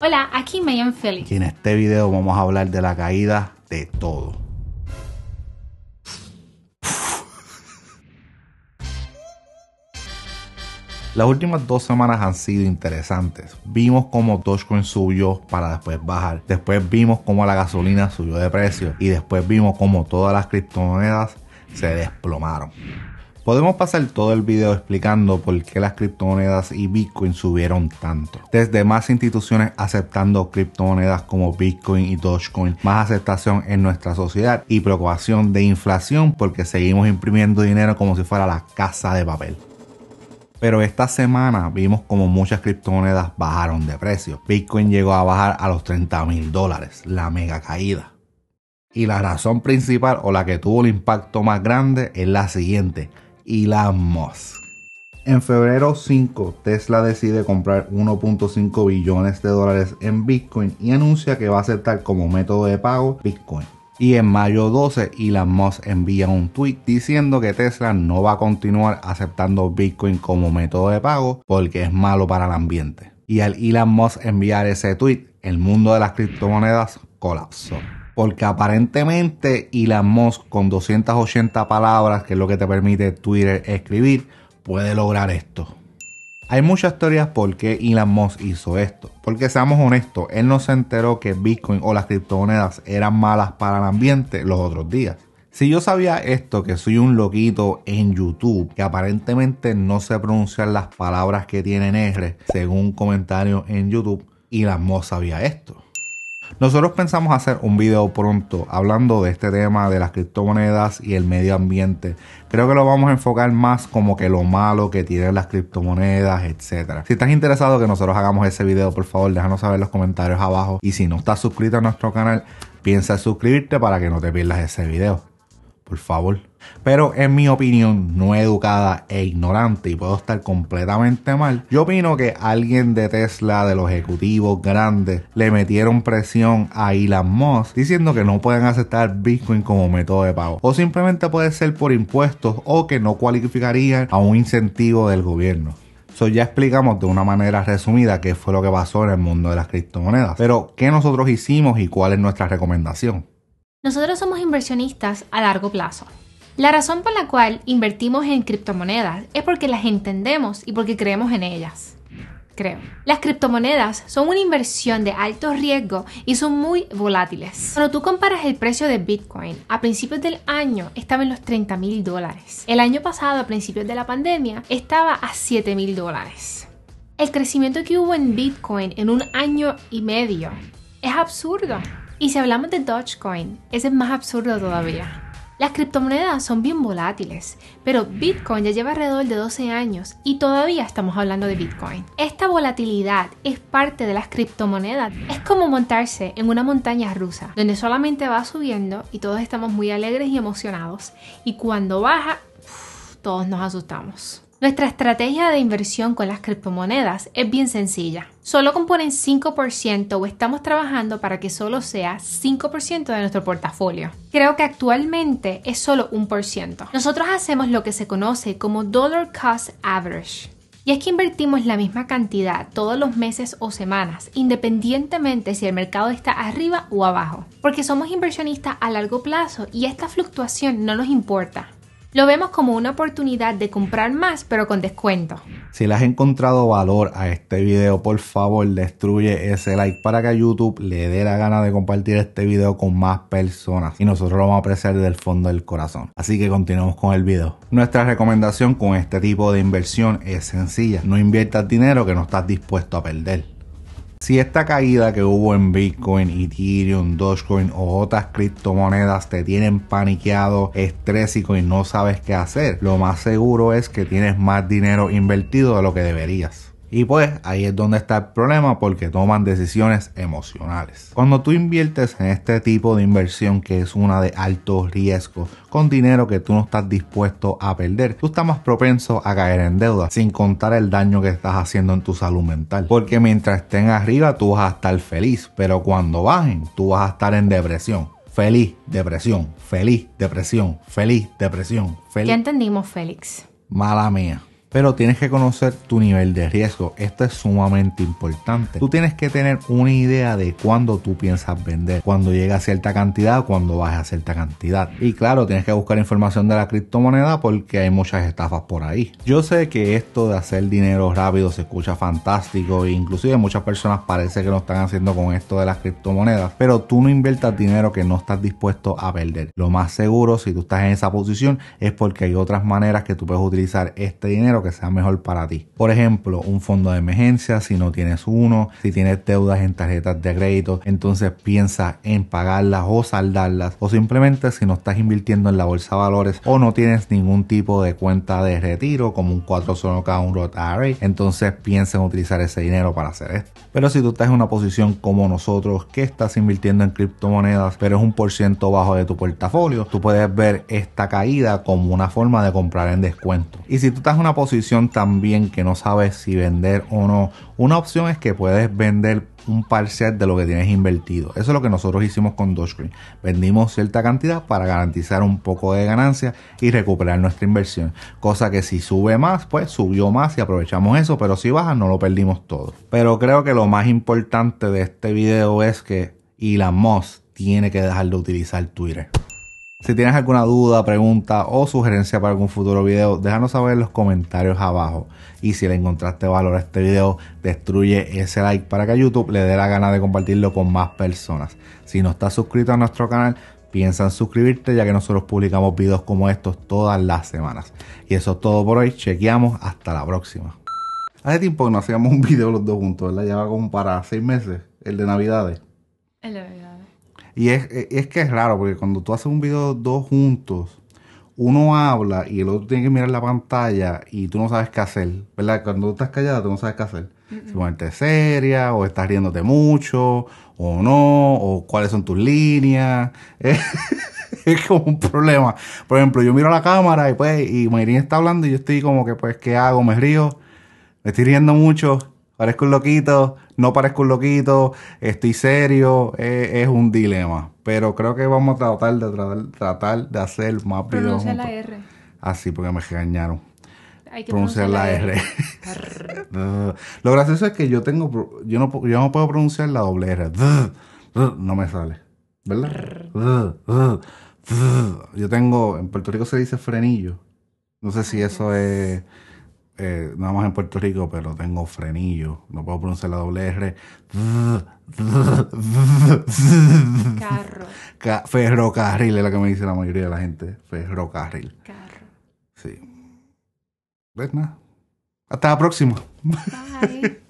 Hola, aquí Mayan Felix. Y en este video vamos a hablar de la caída de todo. Las últimas dos semanas han sido interesantes. Vimos cómo Dogecoin subió para después bajar. Después vimos cómo la gasolina subió de precio. Y después vimos cómo todas las criptomonedas se desplomaron. Podemos pasar todo el video explicando por qué las criptomonedas y Bitcoin subieron tanto. Desde más instituciones aceptando criptomonedas como Bitcoin y Dogecoin, más aceptación en nuestra sociedad y preocupación de inflación porque seguimos imprimiendo dinero como si fuera la casa de papel. Pero esta semana vimos como muchas criptomonedas bajaron de precio. Bitcoin llegó a bajar a los 30 mil dólares, la mega caída. Y la razón principal o la que tuvo el impacto más grande es la siguiente Elon Musk. En febrero 5, Tesla decide comprar 1.5 billones de dólares en Bitcoin y anuncia que va a aceptar como método de pago Bitcoin. Y en mayo 12, Elon Musk envía un tweet diciendo que Tesla no va a continuar aceptando Bitcoin como método de pago porque es malo para el ambiente. Y al Elon Musk enviar ese tweet, el mundo de las criptomonedas colapsó porque aparentemente Elon Musk con 280 palabras, que es lo que te permite Twitter escribir, puede lograr esto. Hay muchas teorías por qué Elon Musk hizo esto. Porque seamos honestos, él no se enteró que Bitcoin o las criptomonedas eran malas para el ambiente los otros días. Si yo sabía esto, que soy un loquito en YouTube, que aparentemente no se pronuncian las palabras que tienen R, según un comentario en YouTube, Elon Musk sabía esto. Nosotros pensamos hacer un video pronto hablando de este tema de las criptomonedas y el medio ambiente. Creo que lo vamos a enfocar más como que lo malo que tienen las criptomonedas, etc. Si estás interesado que nosotros hagamos ese video, por favor, déjanos saber en los comentarios abajo. Y si no estás suscrito a nuestro canal, piensa en suscribirte para que no te pierdas ese video por favor. Pero en mi opinión, no educada e ignorante, y puedo estar completamente mal, yo opino que alguien de Tesla, de los ejecutivos grandes, le metieron presión a Elon Musk diciendo que no pueden aceptar Bitcoin como método de pago. O simplemente puede ser por impuestos o que no cualificarían a un incentivo del gobierno. Eso ya explicamos de una manera resumida qué fue lo que pasó en el mundo de las criptomonedas. Pero, ¿qué nosotros hicimos y cuál es nuestra recomendación? Nosotros somos inversionistas a largo plazo. La razón por la cual invertimos en criptomonedas es porque las entendemos y porque creemos en ellas. Creo. Las criptomonedas son una inversión de alto riesgo y son muy volátiles. Cuando tú comparas el precio de Bitcoin, a principios del año estaba en los 30 mil dólares. El año pasado, a principios de la pandemia, estaba a 7 mil dólares. El crecimiento que hubo en Bitcoin en un año y medio es absurdo. Y si hablamos de Dogecoin, ese es más absurdo todavía. Las criptomonedas son bien volátiles, pero Bitcoin ya lleva alrededor de 12 años y todavía estamos hablando de Bitcoin. Esta volatilidad es parte de las criptomonedas. Es como montarse en una montaña rusa, donde solamente va subiendo y todos estamos muy alegres y emocionados, y cuando baja, todos nos asustamos. Nuestra estrategia de inversión con las criptomonedas es bien sencilla. Solo componen 5% o estamos trabajando para que solo sea 5% de nuestro portafolio. Creo que actualmente es solo 1%. Nosotros hacemos lo que se conoce como dollar cost average. Y es que invertimos la misma cantidad todos los meses o semanas, independientemente si el mercado está arriba o abajo. Porque somos inversionistas a largo plazo y esta fluctuación no nos importa. Lo vemos como una oportunidad de comprar más, pero con descuento. Si le has encontrado valor a este video, por favor, destruye ese like para que a YouTube le dé la gana de compartir este video con más personas. Y nosotros lo vamos a apreciar desde el fondo del corazón. Así que continuamos con el video. Nuestra recomendación con este tipo de inversión es sencilla. No inviertas dinero que no estás dispuesto a perder. Si esta caída que hubo en Bitcoin, Ethereum, Dogecoin o otras criptomonedas te tienen paniqueado, estrésico y no sabes qué hacer, lo más seguro es que tienes más dinero invertido de lo que deberías. Y pues ahí es donde está el problema porque toman decisiones emocionales. Cuando tú inviertes en este tipo de inversión que es una de alto riesgo, con dinero que tú no estás dispuesto a perder, tú estás más propenso a caer en deuda, sin contar el daño que estás haciendo en tu salud mental. Porque mientras estén arriba tú vas a estar feliz, pero cuando bajen tú vas a estar en depresión feliz, depresión, feliz, depresión, feliz, depresión, feliz. ¿Qué entendimos, Félix? Mala mía pero tienes que conocer tu nivel de riesgo. Esto es sumamente importante. Tú tienes que tener una idea de cuándo tú piensas vender, cuando llega a cierta cantidad, cuando baja a cierta cantidad. Y claro, tienes que buscar información de la criptomoneda porque hay muchas estafas por ahí. Yo sé que esto de hacer dinero rápido se escucha fantástico e inclusive muchas personas parece que lo están haciendo con esto de las criptomonedas, pero tú no inviertas dinero que no estás dispuesto a perder. Lo más seguro si tú estás en esa posición es porque hay otras maneras que tú puedes utilizar este dinero que sea mejor para ti. Por ejemplo, un fondo de emergencia, si no tienes uno, si tienes deudas en tarjetas de crédito, entonces piensa en pagarlas o saldarlas, o simplemente si no estás invirtiendo en la bolsa de valores o no tienes ningún tipo de cuenta de retiro como un 401k, un Roth IRA, entonces piensa en utilizar ese dinero para hacer esto. Pero si tú estás en una posición como nosotros que estás invirtiendo en criptomonedas, pero es un por ciento bajo de tu portafolio, tú puedes ver esta caída como una forma de comprar en descuento. Y si tú estás en una posición también que no sabes si vender o no. Una opción es que puedes vender un parcial de lo que tienes invertido. Eso es lo que nosotros hicimos con Dogecoin. Vendimos cierta cantidad para garantizar un poco de ganancia y recuperar nuestra inversión. Cosa que si sube más, pues subió más y aprovechamos eso, pero si baja no lo perdimos todo. Pero creo que lo más importante de este video es que Elon Musk tiene que dejar de utilizar Twitter. Si tienes alguna duda, pregunta o sugerencia para algún futuro video, déjanos saber en los comentarios abajo. Y si le encontraste valor a este video, destruye ese like para que YouTube le dé la gana de compartirlo con más personas. Si no estás suscrito a nuestro canal, piensa en suscribirte ya que nosotros publicamos videos como estos todas las semanas. Y eso es todo por hoy. Chequeamos. Hasta la próxima. Hace tiempo que no hacíamos un video los dos juntos, ¿verdad? Lleva como para seis meses, el de Navidades. El de Navidades. Y es, e, es que es raro, porque cuando tú haces un video dos juntos, uno habla y el otro tiene que mirar la pantalla y tú no sabes qué hacer, ¿verdad? Cuando tú estás callada, tú no sabes qué hacer. Si ponerte seria, o estás riéndote mucho, o no, o cuáles son tus líneas. Es, como un problema. Por ejemplo, yo miro a la cámara y pues, y Marín está hablando y yo estoy como que, pues, ¿qué hago? Me río, me estoy riendo mucho parezco un loquito, no parezco un loquito, estoy serio, e, es, un dilema. Pero creo que vamos a tratar de tratar, de hacer más Pronuncia la R. Así, ah, porque me engañaron. Hay pronunciar la R. Lo gracioso es que yo tengo, no, yo no puedo pronunciar la doble R. No me sale. ¿Verdad? Yo tengo, en Puerto Rico se dice frenillo. No sé si eso es eh, nada más en Puerto Rico, pero tengo frenillo. No puedo pronunciar la doble R. Carro. ferrocarril es lo que me dice la mayoría de la gente. Ferrocarril. Carro. Sí. ¿Ves nada? Hasta la próxima. Bye.